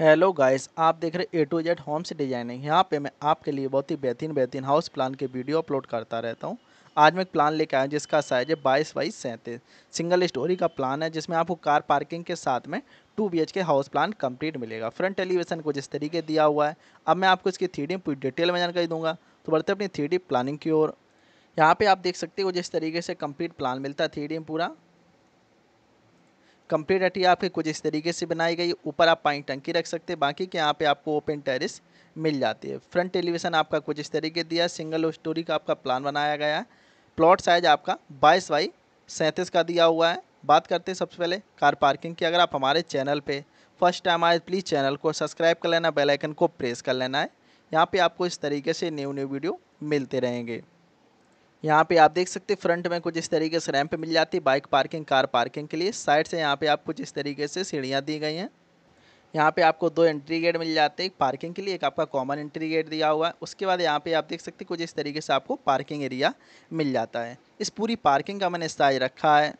hello guys आप देख रहे A to Z homes designing यहाँ पे मैं आपके लिए बहुत ही बेहतरीन बेहतरीन हाउस प्लान के वीडियो अपलोड करता रहता हूँ आज मैं एक प्लान लेकर आया जिसका साइज है बाईस बाईस सैंतीस सिंगल स्टोरी का प्लान है जिसमें आपको कार पार्किंग के साथ में two B K house plan complete मिलेगा फ्रंट एलिवेशन को जिस तरीके दिया हुआ है अब मैं आपको इसकी थ्री पूरी डिटेल में जानकारी दूंगा तो बढ़ते अपनी थ्री प्लानिंग की ओर यहाँ पर आप देख सकते हो जिस तरीके से कम्प्लीट प्लान मिलता है थ्री पूरा कंप्लीट आपकी कुछ इस तरीके से बनाई गई ऊपर आप पानी टंकी रख सकते हैं बाकी के यहाँ पे आपको ओपन टेरिस मिल जाती है फ्रंट एलिवेशन आपका कुछ इस तरीके दिया सिंगल स्टोरी का आपका प्लान बनाया गया है प्लॉट साइज आपका बाईस बाई सैंतीस का दिया हुआ है बात करते हैं सबसे पहले कार पार्किंग की अगर आप हमारे चैनल पर फर्स्ट टाइम आए प्लीज़ चैनल को सब्सक्राइब कर लेना बेलाइकन को प्रेस कर लेना है यहाँ पर आपको इस तरीके से न्यू न्यू वीडियो मिलते रहेंगे यहाँ पे आप देख सकते हैं फ्रंट में कुछ इस तरीके से रैंप मिल जाती है बाइक पार्किंग कार पार्किंग के लिए साइड से यहाँ पे आप कुछ इस तरीके से सीढ़ियाँ दी गई हैं यहाँ पे आपको दो एंट्री गेट मिल जाते हैं एक पार्किंग के लिए एक आपका कॉमन एंट्री गेट दिया हुआ है उसके बाद यहाँ पे आप देख सकते हैं कुछ इस तरीके से आपको पार्किंग एरिया मिल जाता है इस पूरी पार्किंग का मैंने साइज रखा है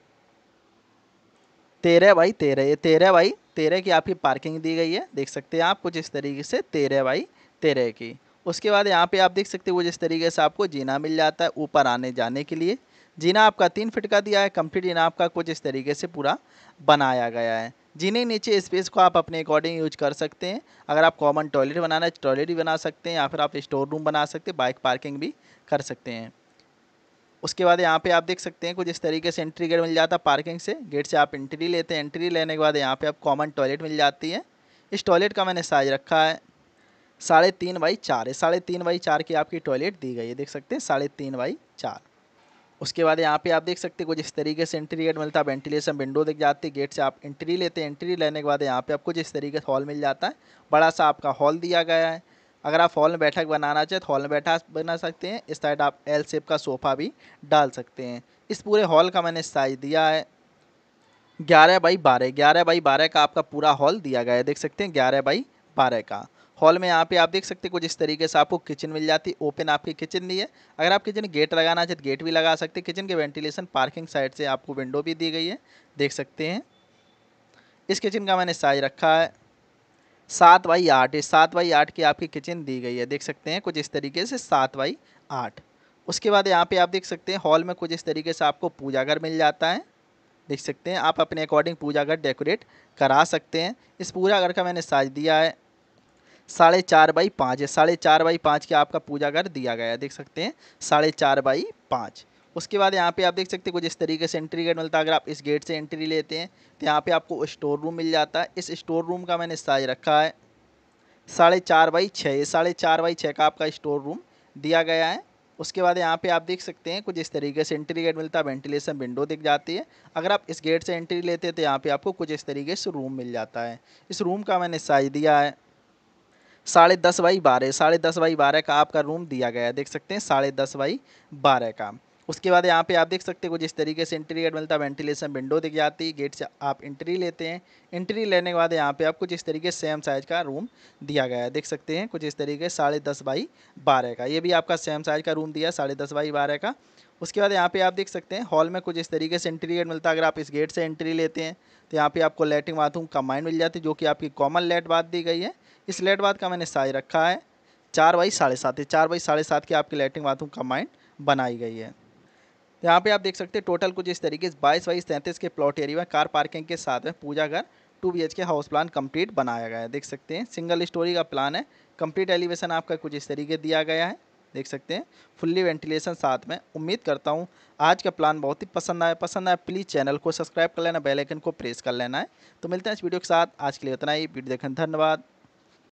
तेरह बाई तेरह ये तेरह बाई तेरह की आपकी पार्किंग दी गई है देख सकते हैं आप कुछ इस तरीके से तेरह बाई तेरह की उसके बाद यहाँ पे आप देख सकते हो जिस तरीके से आपको जीना मिल जाता है ऊपर आने जाने के लिए जीना आपका तीन फिट का दिया है कंप्लीट जीना आपका कुछ इस तरीके से पूरा बनाया गया है जीने नीचे स्पेस को आप अपने अकॉर्डिंग यूज कर सकते हैं अगर आप कॉमन टॉयलेट बनाना है टॉयलेट भी बना सकते हैं या फिर आप स्टोर रूम बना सकते हैं बाइक पार्किंग भी कर सकते हैं उसके बाद यहाँ पे आप देख सकते हैं कुछ इस तरीके से एंट्री गेट मिल जाता है पार्किंग से गेट से आप एंट्री लेते हैं एंट्री लेने के बाद यहाँ पे आप कॉमन टॉयलेट मिल जाती है इस टॉयलेट का मैंने साइज रखा है साढ़े तीन बाई चार है साढ़े तीन बाई चार की आपकी टॉयलेट दी गई है देख सकते हैं साढ़े तीन बाई चार उसके बाद यहाँ पे आप देख सकते हैं कुछ इस तरीके से एंट्री गेट मिलता है वेंटिलेशन विंडो दिख जाती है गेट से आप एंट्री लेते हैं एंट्री लेने के बाद यहाँ पे आपको जिस तरीके से हॉल मिल जाता है बड़ा सा आपका हॉल दिया गया है अगर आप हॉल में बैठक बनाना चाहें तो हॉल में बैठा बना सकते हैं इस साइड आप एल सेप का सोफ़ा भी डाल सकते हैं इस पूरे हॉल का मैंने साइज़ दिया है ग्यारह बाई बारह ग्यारह बाई बारह का आपका पूरा हॉल दिया गया है देख सकते हैं ग्यारह बाई बारह का हॉल में यहाँ पे आप देख सकते हैं कुछ इस तरीके से आपको किचन मिल जाती है ओपन आपकी किचन दी है अगर आप किचन गेट लगाना चाहते तो गेट भी लगा सकते हैं किचन के वेंटिलेशन पार्किंग साइड से आपको विंडो भी दी गई है देख सकते हैं इस किचन का मैंने साइज रखा है सात बाई आठ इस सात बाई आठ की आपकी किचन दी गई है देख सकते हैं कुछ इस तरीके से सात बाई आठ उसके बाद यहाँ पे आप देख सकते हैं हॉल में कुछ इस तरीके से आपको पूजा घर मिल जाता है देख सकते हैं आप अपने अकॉर्डिंग पूजा घर डेकोरेट करा सकते हैं इस पूजा घर का मैंने साइज दिया है साढ़े चार बाई पाँच है साढ़े चार बाई पाँच के आपका पूजा घर दिया गया है देख सकते हैं साढ़े चार बाई पाँच उसके बाद यहाँ पे आप देख सकते हैं कुछ इस तरीके से एंट्री गेट मिलता है अगर आप इस गेट से एंट्री लेते हैं तो यहाँ पे आपको स्टोर रूम मिल जाता है इस स्टोर रूम का मैंने साइज रखा है साढ़े चार बाई छः साढ़े चार बाई छः का आपका स्टोर रूम दिया गया है उसके बाद यहाँ पे आप देख सकते हैं कुछ इस तरीके से एंट्री गेट मिलता है वेंटिलेशन विंडो दिख जाती है अगर आप इस गेट से एंट्री लेते हैं तो यहाँ पे आपको कुछ इस तरीके से रूम मिल जाता है इस रूम का मैंने साइज दिया है साढ़े दस बाई बारह साढ़े दस बाई बारह का आपका रूम दिया गया है देख सकते हैं साढ़े दस बाई बारह का उसके बाद यहाँ पे आप देख सकते हो जिस तरीके से एंट्री गेट मिलता है वेंटिलेशन विंडो दिख जाती है गेट से आप इंट्री लेते हैं इंट्री लेने के बाद यहाँ पे आपको जिस तरीके से सेम साइज़ का रूम दिया गया है देख सकते हैं कुछ इस तरीके साढ़े दस बाई बारह का ये भी आपका सेम साइज़ का रूम दिया है साढ़े दस बाई बारह का उसके बाद यहाँ पे आप देख सकते हैं हॉल में कुछ इस तरीके से एंट्री गेट मिलता है अगर आप इस गेट से एंट्री लेते हैं तो यहाँ पे आपको लेटिंग बाथरूम कम्बाइंड मिल जाती है जो कि आपकी कॉमन लेट बाथ दी गई है इस लेट बाथ का मैंने साइज रखा है चार बाई साढ़े सात चार बाई साढ़े सात की आपकी लेटिंग बाथरूम कम्बाइंड बनाई गई है तो यहाँ पे आप देख सकते हैं टोटल कुछ इस तरीके से बाईस बाईस तैंतीस के प्लॉट एरिया में कार पार्किंग के साथ में पूजा घर two B K house plan complete बनाया गया है देख सकते हैं सिंगल स्टोरी का प्लान है कंप्लीट एलिवेशन आपका कुछ इस तरीके दिया गया है देख सकते हैं फुल्ली वेंटिलेशन साथ में उम्मीद करता हूँ आज का प्लान बहुत ही पसंद आया पसंद आया प्लीज़ चैनल को सब्सक्राइब कर लेना बेलाइकन को प्रेस कर लेना है तो मिलते हैं इस वीडियो के साथ आज के लिए उतना ही वीडियो देखने धन्यवाद